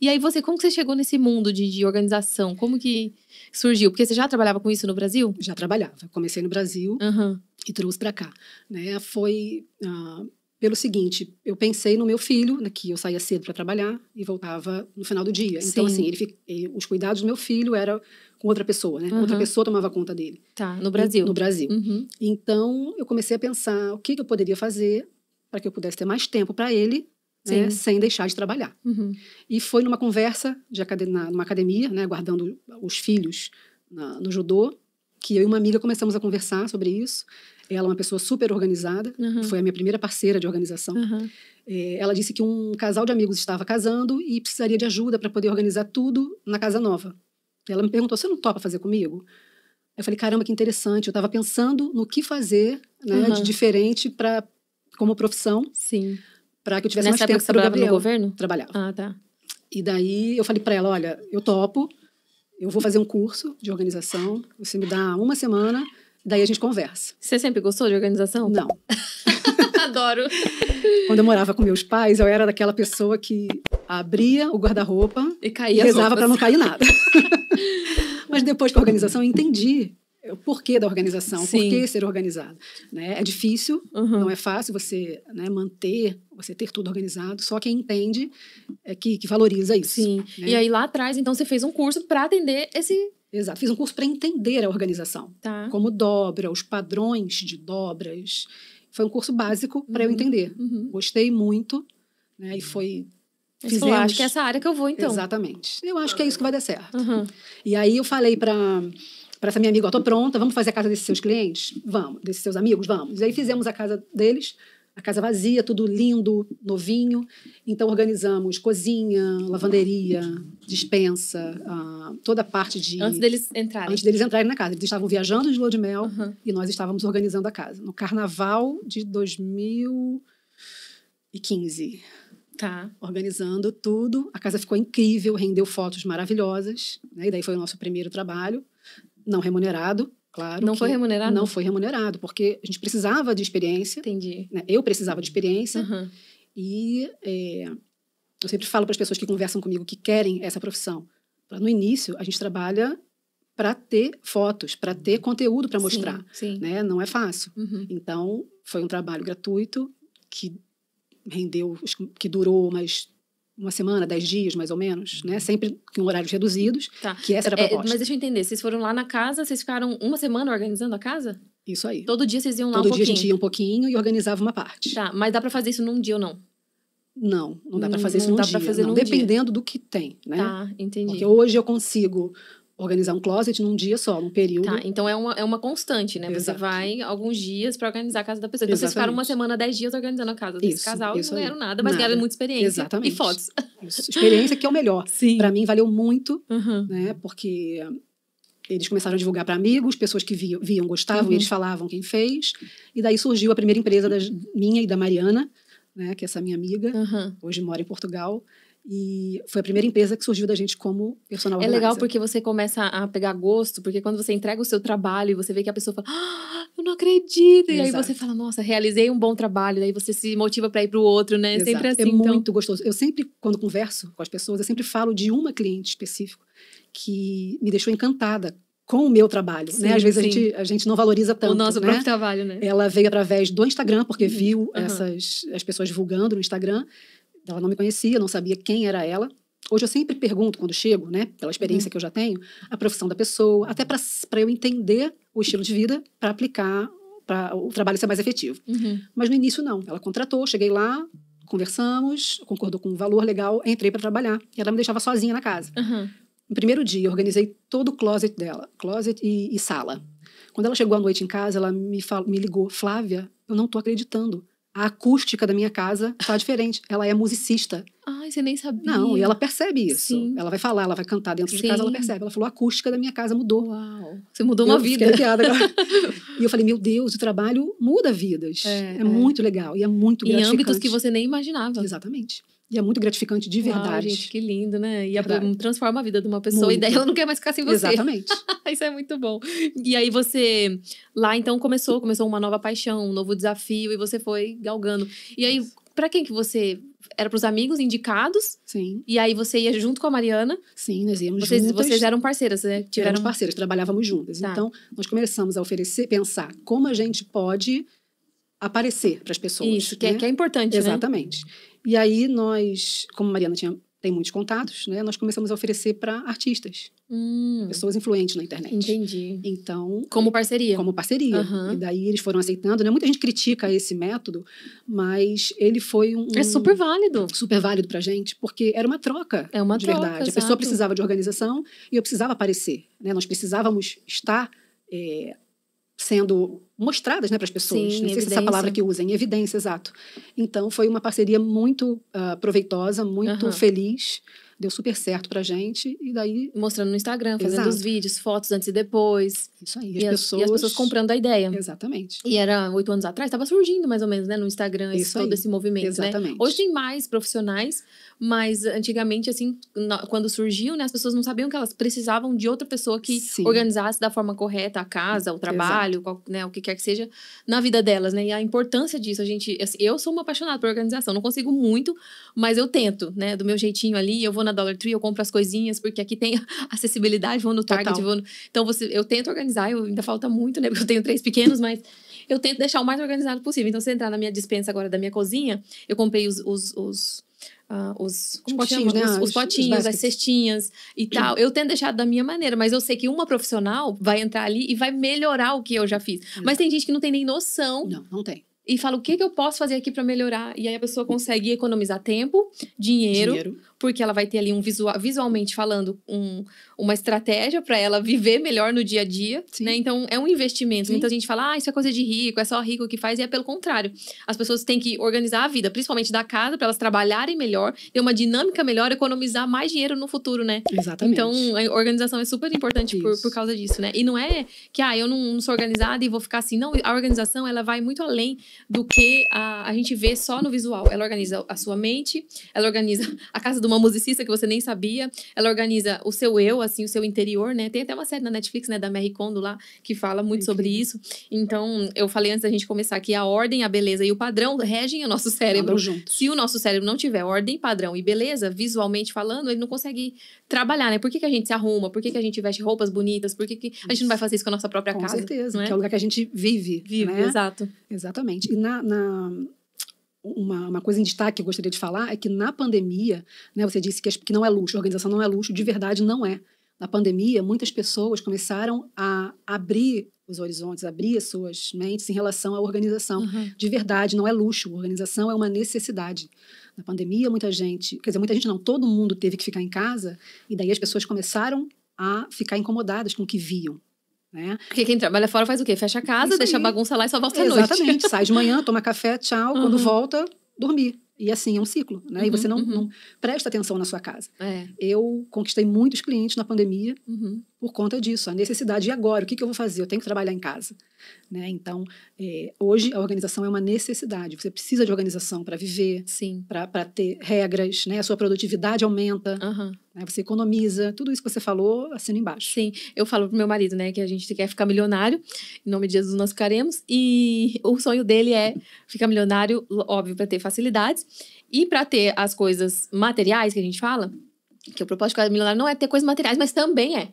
E aí você, como que você chegou nesse mundo de, de, organização? Como que surgiu? Porque você já trabalhava com isso no Brasil? Já trabalhava. Comecei no Brasil uhum. e trouxe para cá. Né? Foi ah, pelo seguinte, eu pensei no meu filho, né, que eu saía cedo para trabalhar e voltava no final do dia. Então, Sim. Então, assim, ele, eh, os cuidados do meu filho era com outra pessoa, né? Uhum. Outra pessoa tomava conta dele. Tá, no Brasil. E, no Brasil. Uhum. Então, eu comecei a pensar o que, que eu poderia fazer para que eu pudesse ter mais tempo para ele né, sem deixar de trabalhar. Uhum. E foi numa conversa de na, numa academia, né, guardando os filhos na, no judô, que eu e uma amiga começamos a conversar sobre isso. Ela é uma pessoa super organizada, uhum. foi a minha primeira parceira de organização. Uhum. É, ela disse que um casal de amigos estava casando e precisaria de ajuda para poder organizar tudo na casa nova. Ela me perguntou: você não topa fazer comigo? Eu falei: caramba, que interessante. Eu estava pensando no que fazer né, de uhum. diferente para como profissão. Sim para que eu tivesse Nessa mais tempo para o Gabriel. no governo? Trabalhava. Ah, tá. E daí eu falei para ela, olha, eu topo, eu vou fazer um curso de organização, você me dá uma semana, daí a gente conversa. Você sempre gostou de organização? Não. Adoro. Quando eu morava com meus pais, eu era daquela pessoa que abria o guarda-roupa e caía e rezava para não cair nada. Mas depois com a organização eu entendi é, o porquê da organização, o porquê ser organizado. Né? É difícil, uhum. não é fácil você né, manter, você ter tudo organizado, só quem entende é que, que valoriza isso. Sim. Né? E aí lá atrás, então, você fez um curso para atender esse. Exato, fiz um curso para entender a organização. Tá. Como dobra, os padrões de dobras. Foi um curso básico uhum. para eu entender. Uhum. Gostei muito, né? E uhum. foi é Fizemos. Eu acho que é essa área que eu vou, então. Exatamente. Eu acho que é isso que vai dar certo. Uhum. E aí eu falei para para essa minha amiga, estou pronta, vamos fazer a casa desses seus clientes? Vamos, desses seus amigos? Vamos. E aí fizemos a casa deles, a casa vazia, tudo lindo, novinho. Então organizamos cozinha, lavanderia, dispensa, uh, toda a parte de antes deles entrarem. Antes deles entrarem na casa, eles estavam viajando de lua de mel uhum. e nós estávamos organizando a casa no Carnaval de 2015. Tá. Organizando tudo. A casa ficou incrível, rendeu fotos maravilhosas. Né? E daí foi o nosso primeiro trabalho não remunerado, claro. Não foi remunerado? Não foi remunerado, porque a gente precisava de experiência. Entendi. Né? Eu precisava de experiência. Uhum. E é, eu sempre falo para as pessoas que conversam comigo que querem essa profissão. No início, a gente trabalha para ter fotos, para ter conteúdo para mostrar. Sim, sim. Né? Não é fácil. Uhum. Então, foi um trabalho gratuito que rendeu, que durou umas uma semana, dez dias, mais ou menos, né? Uhum. Sempre com horários reduzidos, tá. que essa era é a é, é, proposta. É, mas deixa eu entender, vocês foram lá na casa, vocês ficaram uma semana organizando a casa? Isso aí. Todo dia vocês iam lá Todo um pouquinho? Todo dia a gente ia um pouquinho e organizava uma parte. Tá, mas dá para fazer isso num dia ou não? Não, não dá para fazer não, isso num não dá dia. Fazer não, num dependendo dia. do que tem, né? Tá, entendi. Porque hoje eu consigo organizar um closet num dia só, num período. Tá, então é uma, é uma constante, né? Exato. Você vai alguns dias para organizar a casa da pessoa. Então Exatamente. vocês ficaram uma semana, dez dias organizando a casa desse isso, casal isso e não ganharam nada, mas nada. ganharam muita experiência. Exatamente. E fotos. Isso. Experiência que é o melhor. Sim. Pra mim valeu muito, uhum. né? Porque eles começaram a divulgar para amigos, pessoas que viam, viam gostavam, uhum. eles falavam quem fez. E daí surgiu a primeira empresa da minha e da Mariana, né? Que é essa minha amiga, uhum. hoje mora em Portugal. E foi a primeira empresa que surgiu da gente como personal É legal porque você começa a pegar gosto, porque quando você entrega o seu trabalho e você vê que a pessoa fala, ah, eu não acredito. E Exato. aí você fala, nossa, realizei um bom trabalho. Daí você se motiva para ir para o outro, né? É Exato. Sempre é assim. É então... muito gostoso. Eu sempre, quando converso com as pessoas, eu sempre falo de uma cliente específico que me deixou encantada com o meu trabalho, né? sim, né? Às vezes a gente, a gente não valoriza tanto, O nosso né? próprio trabalho, né? Ela veio através do Instagram, porque uhum. viu uhum. essas as pessoas divulgando no Instagram ela não me conhecia, não sabia quem era ela. Hoje eu sempre pergunto quando chego, né, pela experiência uhum. que eu já tenho, a profissão da pessoa, até para eu entender o estilo de vida para aplicar para o trabalho ser mais efetivo. Uhum. Mas no início não. Ela contratou, cheguei lá, conversamos, concordou com um valor legal, entrei para trabalhar e ela me deixava sozinha na casa. Uhum. No primeiro dia, organizei todo o closet dela, closet e, e sala. Quando ela chegou à noite em casa, ela me, fal... me ligou, Flávia, eu não estou acreditando a acústica da minha casa está diferente. Ela é musicista. Ai, você nem sabia. Não, e ela percebe isso. Sim. Ela vai falar, ela vai cantar dentro Sim. de casa, ela percebe. Ela falou, a acústica da minha casa mudou. Uau, você mudou eu uma vida. e eu falei, meu Deus, o trabalho muda vidas. É, é, é. muito legal e é muito gratificante. Em âmbitos que você nem imaginava. Exatamente. E é muito gratificante de verdade. Uau, gente, que lindo, né? E transforma a vida de uma pessoa muito. e daí ela não quer mais ficar sem você. Exatamente. Isso é muito bom. E aí você lá então começou, começou uma nova paixão, um novo desafio e você foi galgando. E aí para quem que você era para os amigos indicados? Sim. E aí você ia junto com a Mariana? Sim, nós íamos vocês, juntas. Vocês eram parceiras, né? Tiveram Éramos parceiras, trabalhávamos juntas. Tá. Então, nós começamos a oferecer, pensar como a gente pode aparecer para as pessoas. Isso, que, é, né? que é importante, né? Exatamente. Né? E aí nós, como Mariana tinha, tem muitos contatos, né, nós começamos a oferecer para artistas, hum. pessoas influentes na internet. Entendi. Então, como parceria. Como parceria. Uhum. E daí eles foram aceitando, né? Muita gente critica esse método, mas ele foi um É super válido. Super válido pra gente, porque era uma troca. É uma de troca, verdade. Exato. A pessoa precisava de organização e eu precisava aparecer, né? Nós precisávamos estar é, sendo mostradas né, para as pessoas. Sim, Não sei se é essa palavra que usem, evidência, exato. Então, foi uma parceria muito uh, proveitosa, muito uhum. feliz. Deu super certo pra gente. E daí. Mostrando no Instagram, fazendo Exato. os vídeos, fotos antes e depois. Isso aí, as pessoas... e as pessoas comprando a ideia. Exatamente. E era oito anos atrás, estava surgindo mais ou menos, né? No Instagram, isso todo esse movimento. Né? Exatamente. Né? Hoje tem mais profissionais, mas antigamente, assim, quando surgiu, né, as pessoas não sabiam que elas precisavam de outra pessoa que Sim. organizasse da forma correta a casa, o trabalho, qual, né, o que quer que seja na vida delas, né? E a importância disso, a gente, assim, eu sou uma apaixonada por organização, não consigo muito, mas eu tento, né, do meu jeitinho ali, eu vou vou na Dollar Tree, eu compro as coisinhas, porque aqui tem acessibilidade, vou no Target, vou no... Então, você, eu tento organizar, eu, ainda falta muito, né? Porque eu tenho três pequenos, mas eu tento deixar o mais organizado possível. Então, se entrar na minha dispensa agora da minha cozinha, eu comprei os, os, os ah, os, potinhos, né? os, os, potinhos, os as cestinhas e tal. Eu tento deixar da minha maneira, mas eu sei que uma profissional vai entrar ali e vai melhorar o que eu já fiz. Hum. Mas tem gente que não tem nem noção. Não, não tem. E fala o que, que eu posso fazer aqui para melhorar. E aí a pessoa consegue economizar tempo, dinheiro, dinheiro porque ela vai ter ali um visual, visualmente falando, um, uma estratégia para ela viver melhor no dia a dia, né? Sim. né? Então é um investimento. Sim. Muita gente fala, ah, isso é coisa de rico, é só rico que faz, e é pelo contrário. As pessoas têm que organizar a vida, principalmente da casa, para elas trabalharem melhor, ter uma dinâmica melhor, economizar mais dinheiro no futuro, né? Exatamente. Então a organização é super importante por, por, causa disso, né? E não é que, ah, eu não, não, sou organizada e vou ficar assim. Não, a organização, ela vai muito além do que a, a gente vê só no visual. Ela organiza a sua mente, ela organiza a casa do uma musicista que você nem sabia. Ela organiza o seu eu, assim, o seu interior, né? Tem até uma série na Netflix, né, da Mary Kondo lá, que fala muito uhum. sobre isso. Então, eu falei antes da gente começar que a ordem, a beleza e o padrão regem o nosso cérebro. Se o nosso cérebro não tiver ordem, padrão e beleza, visualmente falando, ele não consegue trabalhar, né? Por que, que a gente se arruma? Por que, que a gente veste roupas bonitas? Por que, que a gente não vai fazer isso com a nossa própria com casa? Com certeza, é? que é o lugar que a gente vive. Vive, né? exato. Exatamente. E na, na uma, uma, coisa em destaque que eu gostaria de falar é que na pandemia, né, você disse que, que não é luxo, a organização não é luxo, de verdade não é. Na pandemia, muitas pessoas começaram a abrir os horizontes, abrir as suas mentes em relação à organização. Uhum. De verdade, não é luxo, organização é uma necessidade. Na pandemia, muita gente, quer dizer, muita gente não, todo mundo teve que ficar em casa, e daí as pessoas começaram a ficar incomodadas com o que viam, né? Porque quem trabalha fora faz o quê? Fecha a casa, Isso deixa aí. a bagunça lá e só volta à noite. Exatamente. Sai de manhã, toma café, tchau. Uhum. Quando volta, dormir. E assim, é um ciclo, né? Uhum, e você uhum, não, uhum. não, presta atenção na sua casa. É. Eu conquistei muitos clientes na pandemia uhum. por conta disso. A necessidade e agora, o que, que eu vou fazer? Eu tenho que trabalhar em casa. Né? Então, é, hoje a organização é uma necessidade. Você precisa de organização para viver, para ter regras, né? a sua produtividade aumenta, uhum. né? você economiza. Tudo isso que você falou, assina embaixo. Sim, eu falo pro meu marido né, que a gente quer ficar milionário, em nome de Jesus nós ficaremos, e o sonho dele é ficar milionário, óbvio, para ter facilidades e para ter as coisas materiais que a gente fala que o propósito de milionário não é ter coisas materiais, mas também é.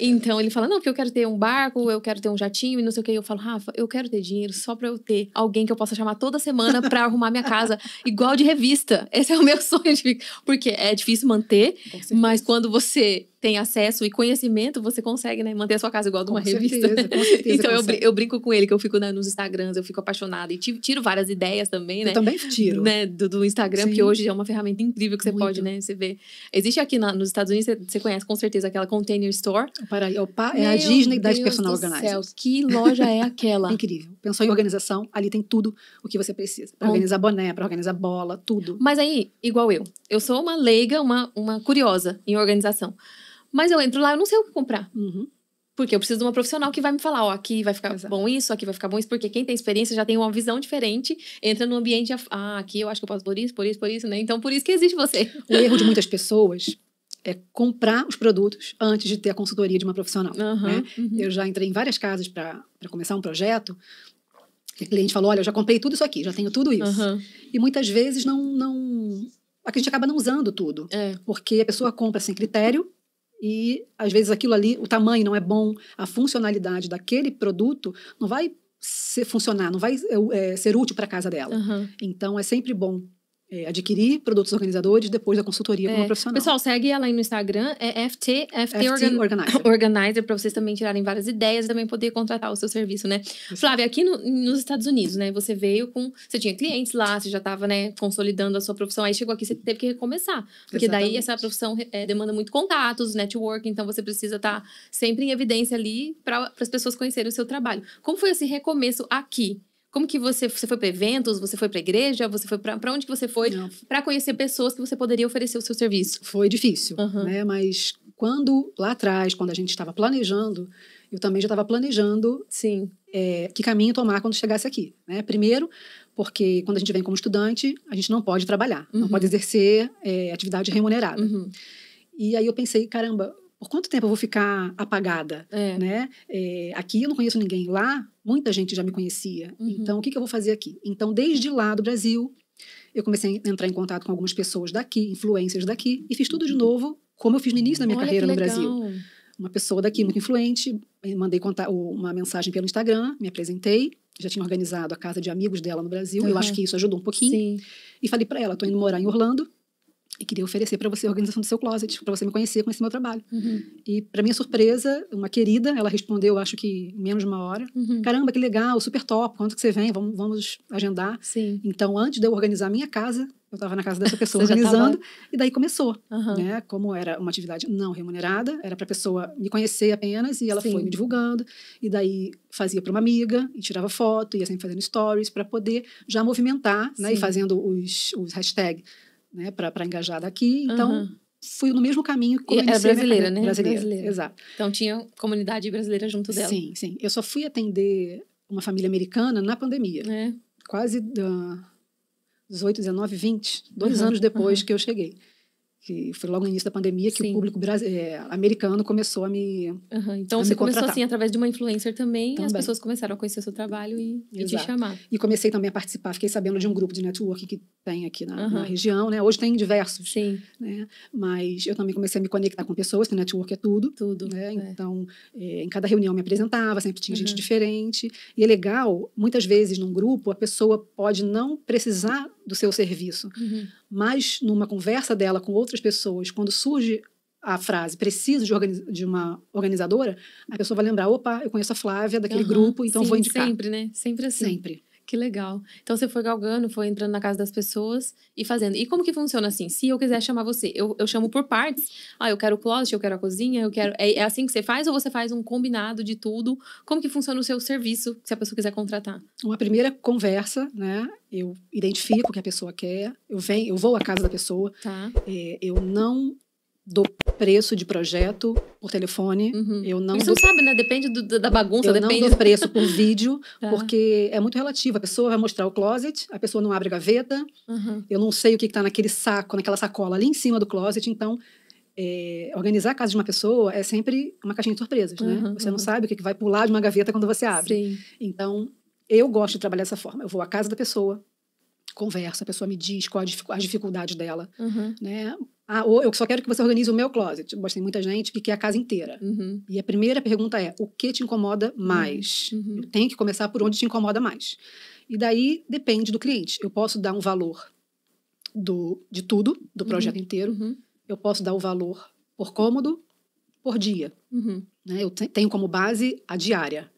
Então ele fala: não, porque eu quero ter um barco, eu quero ter um jatinho e não sei o que. Eu falo, Rafa, eu quero ter dinheiro só pra eu ter alguém que eu possa chamar toda semana pra arrumar minha casa, igual de revista. Esse é o meu sonho. De... Porque é difícil manter, mas quando você tem acesso e conhecimento, você consegue, né? Manter a sua casa igual de uma com revista. Certeza, com certeza, então eu, eu brinco com ele, que eu fico né, nos Instagrams, eu fico apaixonada. E tiro várias ideias também, né? Eu também tiro. Né, do, do Instagram, Sim. que hoje é uma ferramenta incrível que você Muito. pode, né? Você vê. Existe aqui na, nos Estados Unidos, você, conhece com certeza aquela Container Store. Para, opa, é, é Meu a Disney Deus das personal organizers. Céu, que loja é aquela? incrível. Pensou em organização, ali tem tudo o que você precisa. Pra Bom. organizar boné, pra organizar bola, tudo. Mas aí, igual eu. Eu sou uma leiga, uma, uma curiosa em organização. Mas eu entro lá, eu não sei o que comprar. Uhum. Porque eu preciso de uma profissional que vai me falar, ó, aqui vai ficar Exato. bom isso, aqui vai ficar bom isso, porque quem tem experiência já tem uma visão diferente, entra no ambiente, ah, aqui eu acho que eu posso por isso, por isso, por isso, né? Então, por isso que existe você. O erro de muitas pessoas é comprar os produtos antes de ter a consultoria de uma profissional, uhum, né? Uhum. Eu já entrei em várias casas para começar um projeto, e o cliente falou, olha, eu já comprei tudo isso aqui, já tenho tudo isso. Uhum. E muitas vezes não, não... A gente acaba não usando tudo, é. porque a pessoa compra sem critério, e às vezes aquilo ali, o tamanho não é bom, a funcionalidade daquele produto não vai ser, funcionar, não vai é, é ser útil para a casa dela. Uhum. Então é sempre bom é, adquirir produtos organizadores depois da consultoria é. como profissional. Pessoal, segue ela aí no Instagram, é FT, FT, FT Organ... Organizer, organizer para vocês também tirarem várias ideias e também poder contratar o seu serviço, né? Isso. Flávia, aqui no, nos Estados Unidos, né, você veio com, você tinha clientes lá, você já estava, né, consolidando a sua profissão, aí chegou aqui, você teve que recomeçar, porque Exatamente. daí essa profissão é, demanda muito contatos, network, então você precisa estar tá sempre em evidência ali para as pessoas conhecerem o seu trabalho. Como foi esse recomeço aqui? Como que você, você foi para eventos, você foi para igreja, você foi para onde que você foi para conhecer pessoas que você poderia oferecer o seu serviço? Foi difícil, uhum. né? Mas quando lá atrás, quando a gente estava planejando, eu também já estava planejando sim é, que caminho tomar quando chegasse aqui. Né? Primeiro, porque quando a gente vem como estudante, a gente não pode trabalhar, uhum. não pode uhum. exercer é, atividade remunerada. Uhum. E aí eu pensei, caramba, por quanto tempo eu vou ficar apagada, é. né? É, aqui eu não conheço ninguém. Lá, muita gente já me conhecia. Uhum. Então, o que, que eu vou fazer aqui? Então, desde lá do Brasil, eu comecei a entrar em contato com algumas pessoas daqui, influências daqui, e fiz tudo de novo, como eu fiz no início da minha Olha carreira no Brasil. Uma pessoa daqui muito influente, eh, mandei uma mensagem pelo Instagram, me apresentei, já tinha organizado a casa de amigos dela no Brasil, uhum. eu acho que isso ajudou um pouquinho. Sim. E falei para ela, tô indo morar em Orlando, e queria oferecer para você a organização do seu closet, para você me conhecer, conhecer meu trabalho. Uhum. E, para minha surpresa, uma querida, ela respondeu, acho que menos de uma hora: uhum. Caramba, que legal, super top, quando que você vem? Vamos, vamos agendar. Sim. Então, antes de eu organizar a minha casa, eu estava na casa dessa pessoa organizando, tava... e daí começou. Uhum. Né? Como era uma atividade não remunerada, era para a pessoa me conhecer apenas, e ela Sim. foi me divulgando, e daí fazia para uma amiga, e tirava foto, ia sempre fazendo stories, para poder já movimentar, né? e fazendo os, os hashtags né, para engajar daqui. Então, uhum. fui no mesmo caminho que Era é brasileira, né? Brasileira, brasileira, exato. Então, tinha comunidade brasileira junto dela. Sim, sim. Eu só fui atender uma família americana na pandemia. É. Quase uh, 18, 19, 20, dois uhum, anos depois uhum. que eu cheguei que foi logo no início da pandemia que Sim. o público é, americano começou a me uhum. então a você me começou assim através de uma influencer também, também. as pessoas começaram a conhecer o seu trabalho e, e, te chamar e comecei também a participar fiquei sabendo de um grupo de network que tem aqui na, uhum. na região né hoje tem diversos Sim. Né? mas eu também comecei a me conectar com pessoas que network é tudo tudo né? é. então é, em cada reunião me apresentava sempre tinha uhum. gente diferente e é legal muitas vezes num grupo a pessoa pode não precisar do seu serviço. Uhum. Mas numa conversa dela com outras pessoas, quando surge a frase preciso de, de, uma organizadora, a pessoa vai lembrar, opa, eu conheço a Flávia daquele uhum. grupo, então Sim, vou indicar. Sempre, né? Sempre assim. Sempre. Que legal. Então você foi galgando, foi entrando na casa das pessoas e fazendo. E como que funciona assim? Se eu quiser chamar você, eu, eu chamo por partes. Ah, eu quero o closet, eu quero a cozinha, eu quero. É, é assim que você faz ou você faz um combinado de tudo? Como que funciona o seu serviço se a pessoa quiser contratar? Uma primeira conversa, né? Eu identifico o que a pessoa quer, eu venho, eu vou à casa da pessoa. Tá. É, eu não do preço de projeto por telefone. Uhum. Eu não. Você dou... não sabe, né? Depende do, da bagunça, eu depende. Não dou preço por vídeo, tá. porque é muito relativo. A pessoa vai mostrar o closet, a pessoa não abre a gaveta. Uhum. Eu não sei o que está naquele saco, naquela sacola ali em cima do closet. Então, é, organizar a casa de uma pessoa é sempre uma caixinha de surpresas, né? uhum, né? Você não uhum. sabe o que vai pular de uma gaveta quando você abre. Sim. Então, eu gosto de trabalhar dessa forma. Eu vou à casa da pessoa, conversa, a pessoa me diz qual a dificuldade as dificuldades dela, uhum. né? Ah, ou eu só quero que você organize o meu closet. Mas tem muita gente que quer a casa inteira. Uhum. E a primeira pergunta é: o que te incomoda uhum. mais? Uhum. que começar por onde te incomoda mais. E daí depende do cliente. Eu posso dar um valor do, de tudo, do uhum. projeto uhum. inteiro. Uhum. Eu posso dar o valor por cômodo, por dia. Uhum. Né? Eu tenho como base a diária.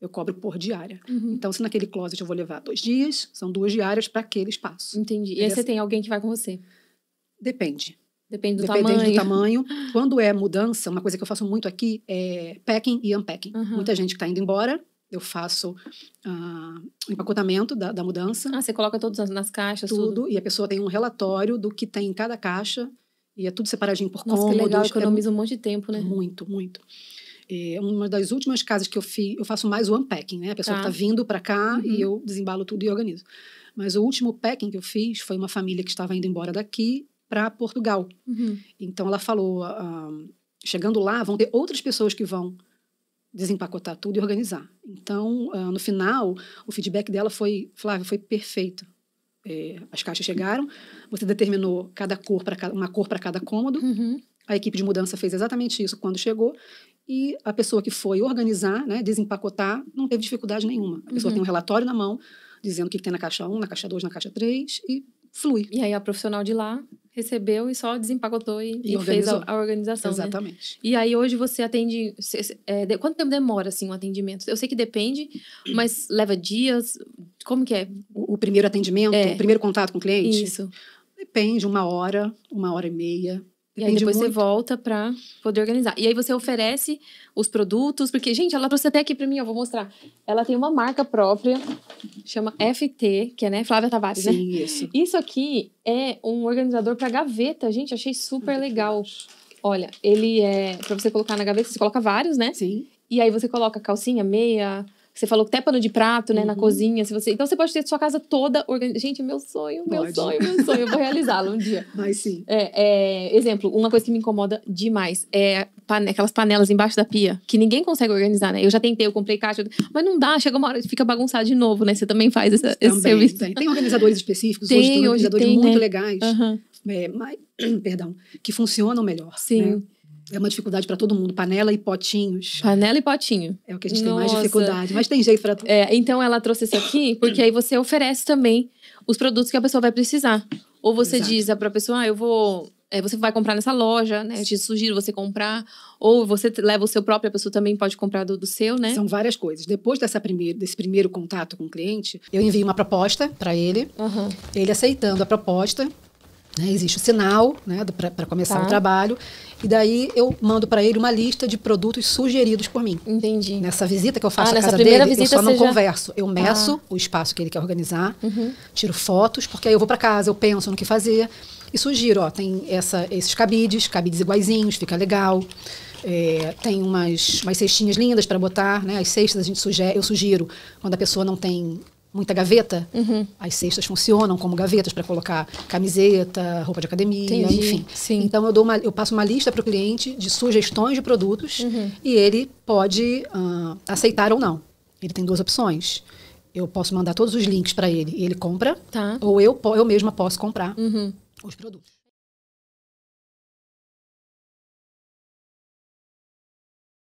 Eu cobro por diária. Uhum. Então, se naquele closet eu vou levar dois dias, são duas diárias para aquele espaço. Entendi. E aí você tem alguém que vai com você? Depende. Depende do Dependendo tamanho. do tamanho. Quando é mudança, uma coisa que eu faço muito aqui é packing e unpacking. Uhum. Muita gente que está indo embora, eu faço uh, empacotamento da, da mudança. Ah, você coloca todas nas caixas? Tudo, tudo, E a pessoa tem um relatório do que tem tá em cada caixa. E é tudo separadinho por Nossa, cômodos. que legal. É economiza é, um monte de tempo, né? Muito, muito. É uma das últimas casas que eu fiz, eu faço mais o unpacking, né? A pessoa tá. está vindo para cá uhum. e eu desembalo tudo e organizo. Mas o último packing que eu fiz foi uma família que estava indo embora daqui para Portugal. Uhum. Então ela falou, uh, chegando lá vão ter outras pessoas que vão desempacotar tudo e organizar. Então uh, no final o feedback dela foi, Flávia, foi perfeito. É, as caixas chegaram, você determinou cada cor para uma cor para cada cômodo. Uhum. A equipe de mudança fez exatamente isso quando chegou e a pessoa que foi organizar, né, desempacotar, não teve dificuldade nenhuma. A pessoa uhum. tem um relatório na mão dizendo o que tem na caixa 1, na caixa 2, na caixa 3 e flui. E aí a profissional de lá recebeu e só desempacotou e, e, e fez a, a, organização. Né? Exatamente. Né? E aí hoje você atende. É, de, quanto tempo demora assim um atendimento? Eu sei que depende, mas leva dias. Como que é? O, o primeiro atendimento, é. o primeiro contato com o cliente? Isso. Depende, uma hora, uma hora e meia. E aí depois muito. você volta para poder organizar. E aí você oferece os produtos, porque, gente, ela trouxe até aqui para mim, eu vou mostrar. Ela tem uma marca própria, chama FT, que é, né, Flávia Tavares, né? Sim, né? isso. Isso aqui é um organizador para gaveta, gente, achei super legal. Olha, ele é para você colocar na gaveta, você coloca vários, né? Sim. E aí você coloca calcinha, meia, você falou até pano de prato, né? Uhum. Na cozinha. Se você... Então você pode ter sua casa toda organizada. Gente, meu sonho, pode. meu sonho, meu sonho. Eu vou realizá-lo um dia. Mas sim. É, é, exemplo, uma coisa que me incomoda demais é pan... aquelas panelas embaixo da pia, que ninguém consegue organizar, né? Eu já tentei, eu comprei caixa, mas não dá, chega uma hora, fica bagunçado de novo, né? Você também faz essa, também, esse serviço. Tem. tem organizadores específicos, tem, hoje organizadores tem, muito né? legais. Uhum. É, mas, perdão, que funcionam melhor. Sim. Né? É uma dificuldade para todo mundo, panela e potinhos. Panela e potinho. É o que a gente Nossa. tem mais dificuldade, mas tem jeito para tudo. É, então ela trouxe isso aqui, porque aí você oferece também os produtos que a pessoa vai precisar. Ou você Exato. diz para a pessoa, ah, eu vou é, você vai comprar nessa loja, né? Eu te sugiro você comprar. Ou você leva o seu próprio, a pessoa também pode comprar do, do seu, né? São várias coisas. Depois dessa primeiro, desse primeiro contato com o cliente, eu envio uma proposta para ele. Uhum. Ele aceitando a proposta, né? Existe o sinal né, para começar tá. o trabalho. E daí eu mando para ele uma lista de produtos sugeridos por mim. Entendi. Nessa visita que eu faço ah, à casa dele, eu só não converso. Eu ah. meço ah. o espaço que ele quer organizar, uhum. tiro fotos, porque aí eu vou para casa, eu penso no que fazer. E sugiro, ó, tem essa, esses cabides, cabides iguaizinhos, fica legal. É, tem umas, umas cestinhas lindas para botar, né? As cestas a gente sugere, eu sugiro, quando a pessoa não tem muita gaveta. Uhum. As cestas funcionam como gavetas para colocar camiseta, roupa de academia, Entendi. enfim. Sim. Então eu dou uma, eu passo uma lista para o cliente de sugestões de produtos uhum. e ele pode uh, aceitar ou não. Ele tem duas opções. Eu posso mandar todos os links para ele e ele compra, tá. ou eu eu mesma posso comprar uhum. os produtos.